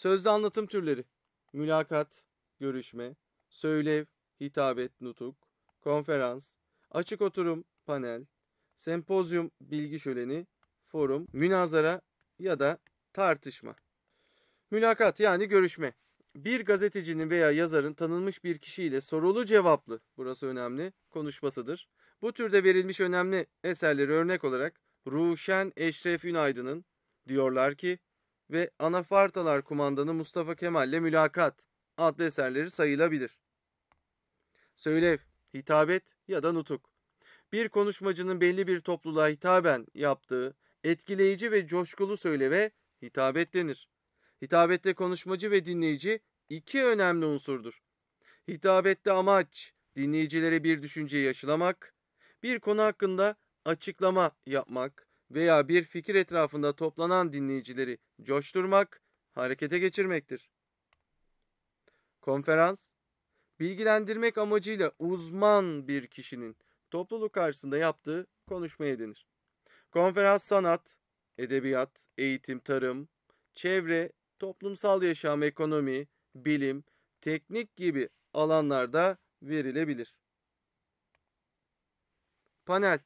Sözde anlatım türleri. Mülakat, görüşme, söylev, hitabet, nutuk, konferans, açık oturum, panel, sempozyum, bilgi şöleni, forum, münazara ya da tartışma. Mülakat yani görüşme. Bir gazetecinin veya yazarın tanınmış bir kişiyle sorulu cevaplı, burası önemli, konuşmasıdır. Bu türde verilmiş önemli eserleri örnek olarak Ruşen Eşref Ünaydın'ın diyorlar ki ve Anafartalar Kumandanı Mustafa Kemal'le Mülakat adlı eserleri sayılabilir. Söylev, hitabet ya da nutuk. Bir konuşmacının belli bir topluluğa hitaben yaptığı etkileyici ve coşkulu söyleve hitabet denir. Hitabette konuşmacı ve dinleyici iki önemli unsurdur. Hitabette amaç dinleyicilere bir düşünceyi yaşılamak, bir konu hakkında açıklama yapmak, veya bir fikir etrafında toplanan dinleyicileri coşturmak, harekete geçirmektir. Konferans, bilgilendirmek amacıyla uzman bir kişinin topluluk karşısında yaptığı konuşmaya denir. Konferans sanat, edebiyat, eğitim, tarım, çevre, toplumsal yaşam, ekonomi, bilim, teknik gibi alanlarda verilebilir. Panel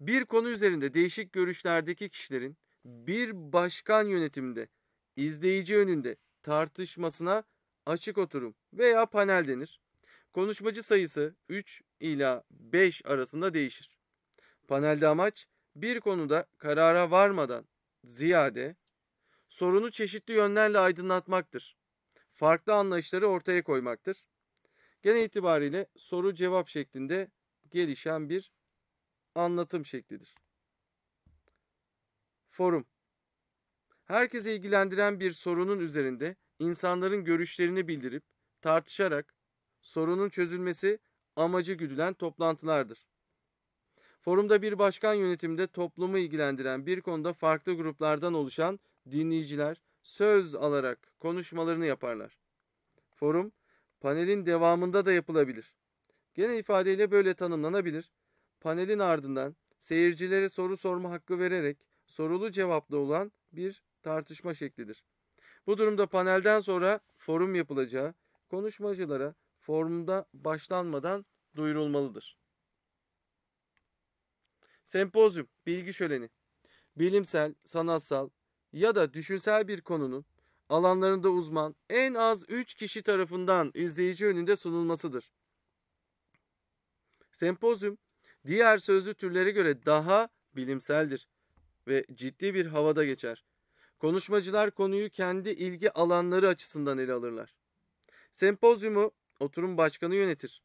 bir konu üzerinde değişik görüşlerdeki kişilerin bir başkan yönetimde izleyici önünde tartışmasına açık oturum veya panel denir. Konuşmacı sayısı 3 ila 5 arasında değişir. Panelde amaç bir konuda karara varmadan ziyade sorunu çeşitli yönlerle aydınlatmaktır. Farklı anlayışları ortaya koymaktır. Genel itibariyle soru cevap şeklinde gelişen bir anlatım şeklidir. Forum Herkese ilgilendiren bir sorunun üzerinde insanların görüşlerini bildirip, tartışarak sorunun çözülmesi amacı güdülen toplantılardır. Forumda bir başkan yönetimde toplumu ilgilendiren bir konuda farklı gruplardan oluşan dinleyiciler söz alarak konuşmalarını yaparlar. Forum panelin devamında da yapılabilir. Genel ifadeyle böyle tanımlanabilir panelin ardından seyircilere soru sorma hakkı vererek sorulu cevaplı olan bir tartışma şeklidir. Bu durumda panelden sonra forum yapılacağı konuşmacılara forumda başlanmadan duyurulmalıdır. Sempozyum, bilgi şöleni, bilimsel, sanatsal ya da düşünsel bir konunun alanlarında uzman en az 3 kişi tarafından izleyici önünde sunulmasıdır. Sempozyum, diğer sözlü türlere göre daha bilimseldir ve ciddi bir havada geçer. Konuşmacılar konuyu kendi ilgi alanları açısından ele alırlar. Sempozyumu oturum başkanı yönetir.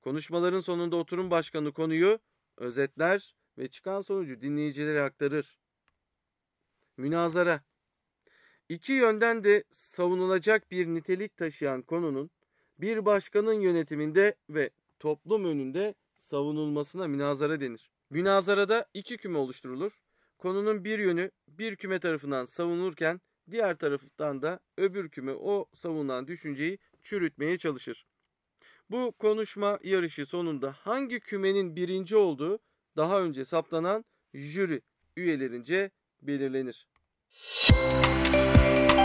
Konuşmaların sonunda oturum başkanı konuyu özetler ve çıkan sonucu dinleyicilere aktarır. Münazara İki yönden de savunulacak bir nitelik taşıyan konunun bir başkanın yönetiminde ve toplum önünde savunulmasına münazara denir. Münazarada iki küme oluşturulur. Konunun bir yönü bir küme tarafından savunulurken diğer taraftan da öbür küme o savunan düşünceyi çürütmeye çalışır. Bu konuşma yarışı sonunda hangi kümenin birinci olduğu daha önce saptanan jüri üyelerince belirlenir. Müzik